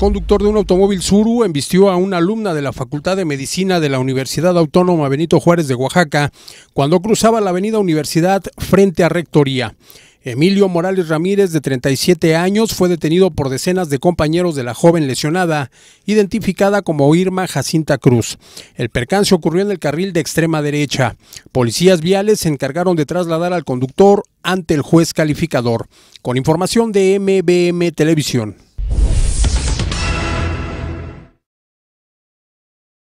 Conductor de un automóvil Suru embistió a una alumna de la Facultad de Medicina de la Universidad Autónoma Benito Juárez de Oaxaca cuando cruzaba la avenida Universidad frente a Rectoría. Emilio Morales Ramírez, de 37 años, fue detenido por decenas de compañeros de la joven lesionada, identificada como Irma Jacinta Cruz. El percance ocurrió en el carril de extrema derecha. Policías viales se encargaron de trasladar al conductor ante el juez calificador. Con información de MBM Televisión.